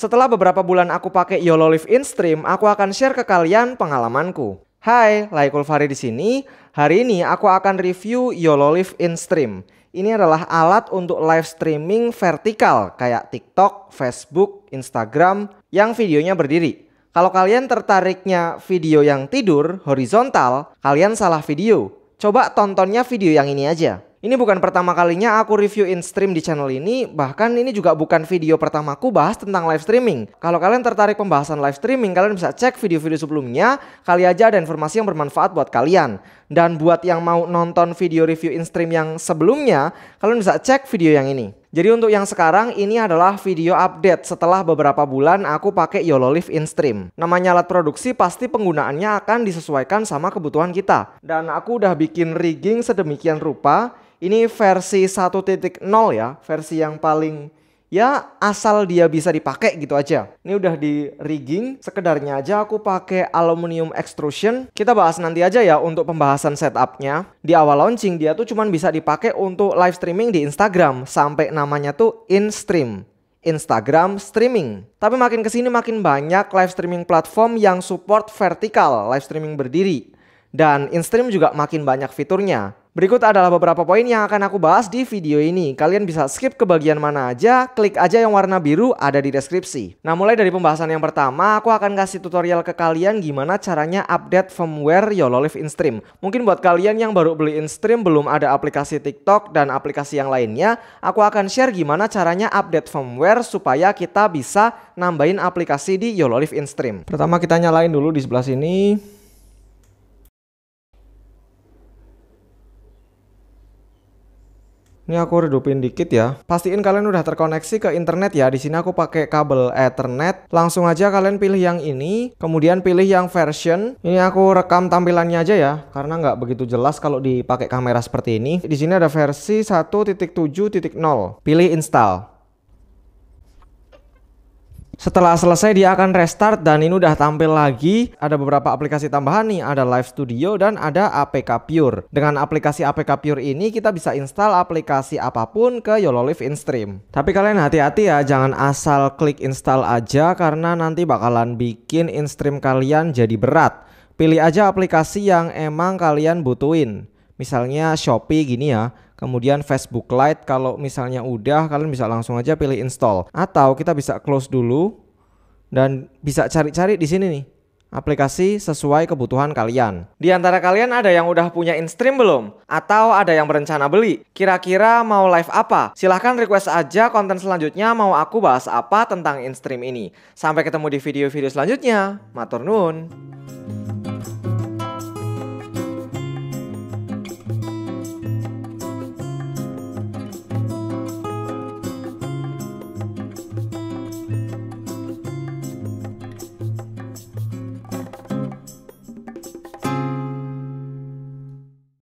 Setelah beberapa bulan aku pakai YOLO Live in aku akan share ke kalian pengalamanku. Hai, Laikul Fari di sini. Hari ini aku akan review YOLO Live in Ini adalah alat untuk live streaming vertikal kayak TikTok, Facebook, Instagram yang videonya berdiri. Kalau kalian tertariknya video yang tidur horizontal, kalian salah video. Coba tontonnya video yang ini aja. Ini bukan pertama kalinya aku review in stream di channel ini, bahkan ini juga bukan video pertamaku bahas tentang live streaming. Kalau kalian tertarik pembahasan live streaming, kalian bisa cek video-video sebelumnya, kali aja ada informasi yang bermanfaat buat kalian. Dan buat yang mau nonton video review in stream yang sebelumnya, kalian bisa cek video yang ini. Jadi untuk yang sekarang ini adalah video update setelah beberapa bulan aku pakai YOLO Live in stream. Namanya alat produksi pasti penggunaannya akan disesuaikan sama kebutuhan kita. Dan aku udah bikin rigging sedemikian rupa ini versi 1.0 ya, versi yang paling ya asal dia bisa dipakai gitu aja. Ini udah di rigging, sekedarnya aja aku pakai aluminium extrusion. Kita bahas nanti aja ya untuk pembahasan setupnya. Di awal launching dia tuh cuman bisa dipakai untuk live streaming di Instagram sampai namanya tuh InStream. Instagram streaming. Tapi makin kesini makin banyak live streaming platform yang support vertikal live streaming berdiri. Dan InStream juga makin banyak fiturnya. Berikut adalah beberapa poin yang akan aku bahas di video ini. Kalian bisa skip ke bagian mana aja, klik aja yang warna biru ada di deskripsi. Nah mulai dari pembahasan yang pertama, aku akan kasih tutorial ke kalian gimana caranya update firmware Yololive InStream. Mungkin buat kalian yang baru beli InStream belum ada aplikasi TikTok dan aplikasi yang lainnya, aku akan share gimana caranya update firmware supaya kita bisa nambahin aplikasi di Yololive InStream. Pertama kita nyalain dulu di sebelah sini. Ini aku redupin dikit ya. Pastiin kalian udah terkoneksi ke internet ya. Di sini aku pakai kabel Ethernet. Langsung aja kalian pilih yang ini, kemudian pilih yang version. Ini aku rekam tampilannya aja ya, karena nggak begitu jelas kalau dipakai kamera seperti ini. Di sini ada versi 1.7.0. Pilih install. Setelah selesai dia akan restart dan ini udah tampil lagi. Ada beberapa aplikasi tambahan nih, ada Live Studio dan ada APK Pure. Dengan aplikasi APK Pure ini kita bisa install aplikasi apapun ke YoloLive InStream. Tapi kalian hati-hati ya, jangan asal klik install aja karena nanti bakalan bikin InStream kalian jadi berat. Pilih aja aplikasi yang emang kalian butuhin. Misalnya Shopee gini ya Kemudian Facebook Lite kalau misalnya udah kalian bisa langsung aja pilih install atau kita bisa close dulu dan bisa cari-cari di sini nih aplikasi sesuai kebutuhan kalian. Di antara kalian ada yang udah punya InStream belum? Atau ada yang berencana beli? Kira-kira mau live apa? Silahkan request aja konten selanjutnya mau aku bahas apa tentang InStream ini. Sampai ketemu di video-video selanjutnya. Matur